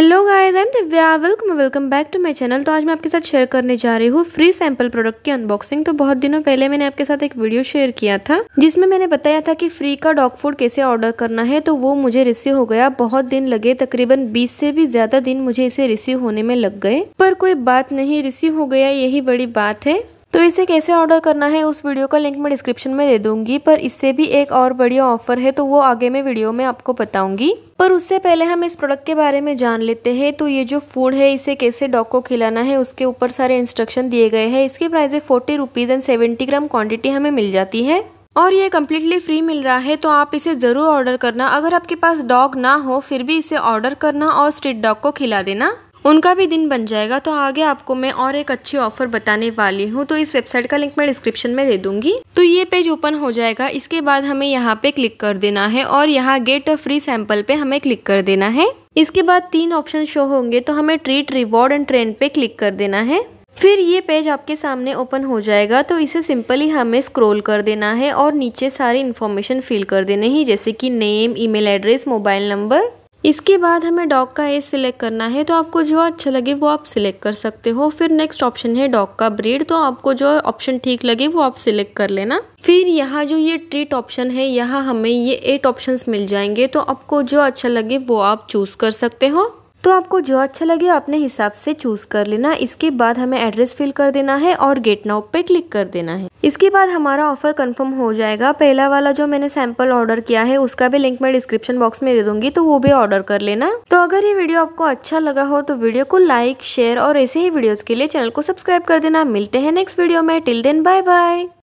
hello guys I am Divya welcome welcome back to my channel तो आज मैं आपके साथ शेयर करने जा रही हूँ फ्री सैंपल प्रोडक्ट की अनबॉक्सिंग तो बहुत दिनों पहले मैंने आपके साथ एक वीडियो शेयर किया था जिसमें मैंने बताया था कि फ्री का डॉग फूड कैसे ऑर्डर करना है तो वो मुझे रिसीव हो गया बहुत दिन लगे तकरीबन बीस से भी ज्यादा दिन मुझे इसे रिसीव होने में लग गए पर कोई बात नहीं रिसीव हो गया यही बड़ी बात है तो इसे कैसे ऑर्डर करना है उस वीडियो का लिंक मैं डिस्क्रिप्शन में दे दूंगी पर इससे भी एक और बढ़िया ऑफर है तो वो आगे मैं वीडियो में आपको बताऊंगी पर उससे पहले हम इस प्रोडक्ट के बारे में जान लेते हैं तो ये जो फूड है इसे कैसे डॉग को खिलाना है उसके ऊपर सारे इंस्ट्रक्शन दिए गए हैं इसकी प्राइस है forty rupees and seventy gram quantity हमें मिल जाती है और ये कम्प्लीटली फ्री मिल रहा है तो आप इसे ज़रूर ऑर्डर करना अगर आपके पास डॉग ना हो फिर भी इसे ऑर्डर करना और स्ट्रीट डॉग को खिला देना उनका भी दिन बन जाएगा तो आगे आपको मैं और एक अच्छी ऑफर बताने वाली हूँ तो इस वेबसाइट का लिंक मैं डिस्क्रिप्शन में दे दूंगी तो ये पेज ओपन हो जाएगा इसके बाद हमें यहाँ पे क्लिक कर देना है और यहाँ गेट अ फ्री सैंपल पे हमें क्लिक कर देना है इसके बाद तीन ऑप्शन शो होंगे तो हमें ट्रीट रिवॉर्ड एंड ट्रेंड पे क्लिक कर देना है फिर ये पेज आपके सामने ओपन हो जाएगा तो इसे सिंपली हमें स्क्रॉल कर देना है और नीचे सारी इन्फॉर्मेशन फिल कर देने ही जैसे कि name email address mobile number इसके बाद हमें डॉग का एज सिलेक्ट करना है तो आपको जो अच्छा लगे वो आप सिलेक्ट कर सकते हो फिर नेक्स्ट ऑप्शन है डॉग का ब्रीड तो आपको जो ऑप्शन ठीक लगे वो आप सिलेक्ट कर लेना फिर यहाँ जो ये ट्रीट ऑप्शन है यहाँ हमें ये एट ऑप्शंस मिल जाएंगे तो आपको जो अच्छा लगे वो आप चूज़ कर सकते हो तो आपको जो अच्छा लगे अपने हिसाब से चूज़ कर लेना इसके बाद हमें एड्रेस फिल कर देना है और गेट नाउ पे क्लिक कर देना है इसके बाद हमारा ऑफर कंफर्म हो जाएगा पहला वाला जो मैंने सैंपल ऑर्डर किया है उसका भी लिंक मैं डिस्क्रिप्शन बॉक्स में दे दूंगी तो वो भी ऑर्डर कर लेना तो अगर ये वीडियो आपको अच्छा लगा हो तो वीडियो को लाइक शेयर और ऐसे ही वीडियोज़ के लिए चैनल को सब्सक्राइब कर देना मिलते हैं नेक्स्ट वीडियो में टिल देन बाय बाय